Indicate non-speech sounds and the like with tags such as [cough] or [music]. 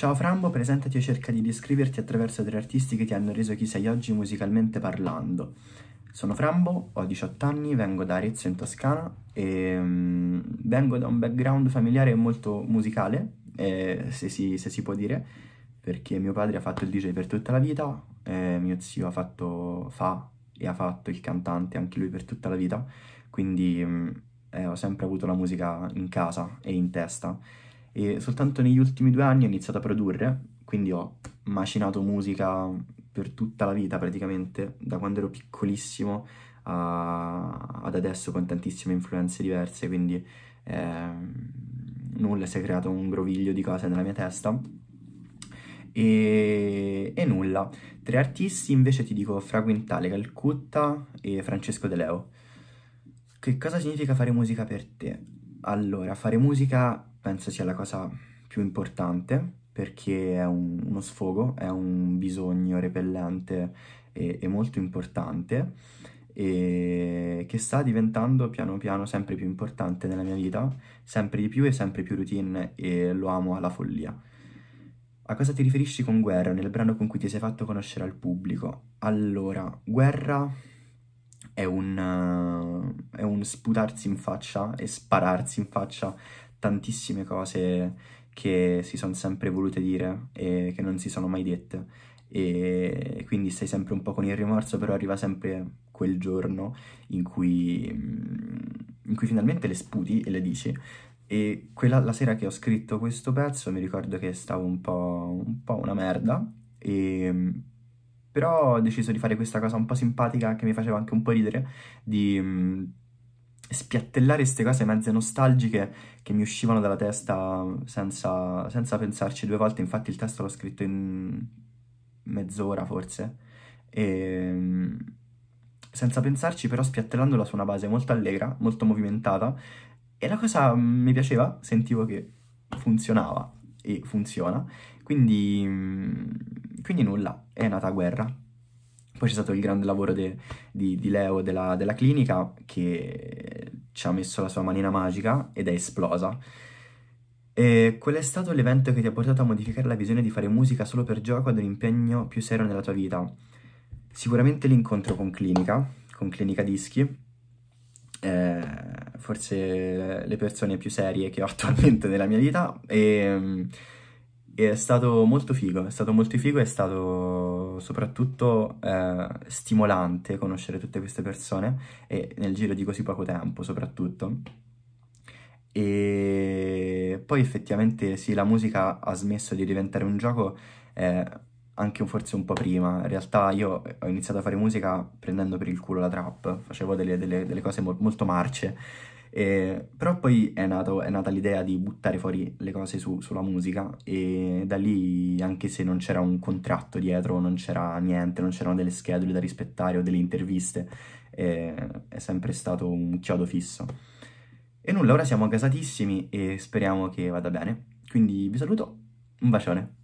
Ciao Frambo, presentati e cerca di descriverti attraverso tre artisti che ti hanno reso chi sei oggi musicalmente parlando. Sono Frambo, ho 18 anni, vengo da Arezzo in Toscana e um, vengo da un background familiare molto musicale, eh, se, si, se, si, può dire, perché mio padre ha fatto il DJ per tutta la vita, eh, mio zio ha fatto, fa e ha fatto il cantante anche lui per tutta la vita, quindi mm, eh, ho sempre avuto la musica in casa e in testa e soltanto negli ultimi due anni ho iniziato a produrre, quindi ho macinato musica per tutta la vita praticamente, da quando ero piccolissimo a, ad adesso con tantissime influenze diverse, quindi eh, nulla, si è creato un groviglio di cose nella mia testa. E, e nulla, tre artisti invece ti dico Fra Quintale, Calcutta e Francesco De Leo. Che cosa significa fare musica per te? Allora, fare musica penso sia la cosa più importante perché è un, uno sfogo, è un bisogno repellente e, e molto importante e che sta diventando piano piano sempre più importante nella mia vita, sempre di più e sempre più routine e lo amo alla follia. A cosa ti riferisci con guerra nel brano con cui ti sei fatto conoscere al pubblico? Allora, guerra è un, uh, è un, sputarsi in faccia e spararsi in faccia tantissime cose che si sono sempre volute dire e che non si sono mai dette e quindi stai sempre un po' con il rimorso però arriva sempre quel giorno in cui, mm, in cui finalmente le sputi e le dici e quella, la sera che ho scritto questo pezzo mi ricordo che stavo un po', un po una merda, e, mm, però ho deciso di fare questa cosa un po' simpatica che mi faceva anche un po' ridere, di mm, spiattellare queste cose mezze nostalgiche che mi uscivano dalla testa mm, senza, senza pensarci due volte. Infatti il testo l'ho scritto in mezz'ora forse, e, ehm, senza pensarci però spiattellandola su una base molto allegra, molto movimentata. E la cosa mm, mi piaceva, sentivo che funzionava e funziona. Quindi, mm, quindi nulla, è nata guerra. Poi c'è stato il grande lavoro de, di, di, Leo della, della clinica che ci ha messo la sua manina magica ed è esplosa. E qual è stato l'evento che ti ha portato a modificare la visione di fare musica solo per gioco ad un impegno più serio nella tua vita? Sicuramente l'incontro con Clinica, con Clinica Dischi, eh, forse le persone più serie che ho [laughs] attualmente nella mia vita e ehm, è stato molto figo, è stato molto figo e è stato soprattutto eh, stimolante conoscere tutte queste persone e nel giro di così poco tempo soprattutto. E poi effettivamente sì, la musica ha smesso di diventare un gioco eh, anche forse un po' prima. In realtà io ho iniziato a fare musica prendendo per il culo la trap, facevo delle, delle, delle cose mo- molto marce eh, però poi è, nato, è, nata l'idea di buttare fuori le cose su, sulla musica e da lì, anche se non c'era un contratto dietro, non c'era niente, non c'erano delle schedule da rispettare o delle interviste, eh, è sempre stato un chiodo fisso. E nulla, ora siamo gasatissimi e speriamo che vada bene. Quindi vi saluto, un bacione.